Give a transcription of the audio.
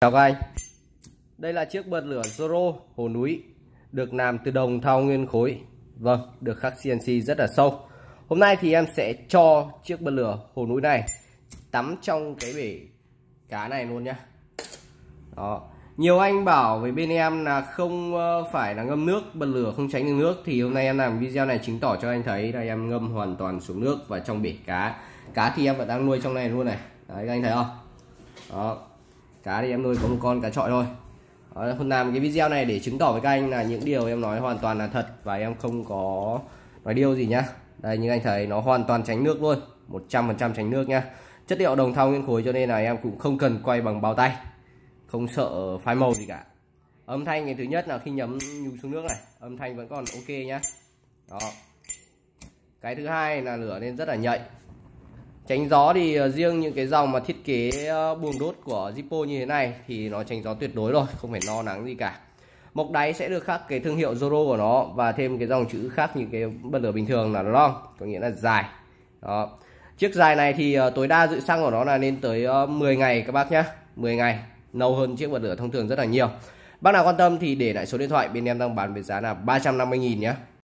Chào các anh Đây là chiếc bật lửa Zoro Hồ Núi Được làm từ đồng thau nguyên khối Vâng, được khắc CNC rất là sâu Hôm nay thì em sẽ cho chiếc bật lửa Hồ Núi này Tắm trong cái bể cá này luôn nhá Đó Nhiều anh bảo với bên em là không ờ, phải là ngâm nước Bật lửa không tránh được nước Thì hôm nay em làm video này chứng tỏ cho anh thấy là em ngâm hoàn toàn xuống nước và trong bể cá Cá thì em vẫn đang nuôi trong này luôn này Đấy, các anh thấy không Đó cá thì em nuôi có một con cá trọi thôi Đó, làm cái video này để chứng tỏ với các anh là những điều em nói hoàn toàn là thật và em không có nói điều gì nhá đây như anh thấy nó hoàn toàn tránh nước luôn 100% tránh nước nhá chất liệu đồng thau nguyên khối cho nên là em cũng không cần quay bằng bao tay không sợ phai màu gì cả âm thanh cái thứ nhất là khi nhấm nhúng xuống nước này âm thanh vẫn còn ok nhá đó cái thứ hai là lửa nên rất là nhạy tránh gió thì ờ, riêng những cái dòng mà thiết kế ờ, buồng đốt của Zippo như thế này thì nó tránh gió tuyệt đối rồi không phải lo no nắng gì cả mộc đáy sẽ được khắc cái thương hiệu Zoro của nó và thêm cái dòng chữ khác như cái bật lửa bình thường là long có nghĩa là dài đó chiếc dài này thì ờ, tối đa dự xăng của nó là lên tới 10 ngày các bác nhá 10 ngày lâu hơn chiếc bật lửa thông thường rất là nhiều bác nào quan tâm thì để lại số điện thoại bên em đang bán với giá là 350.000 nhé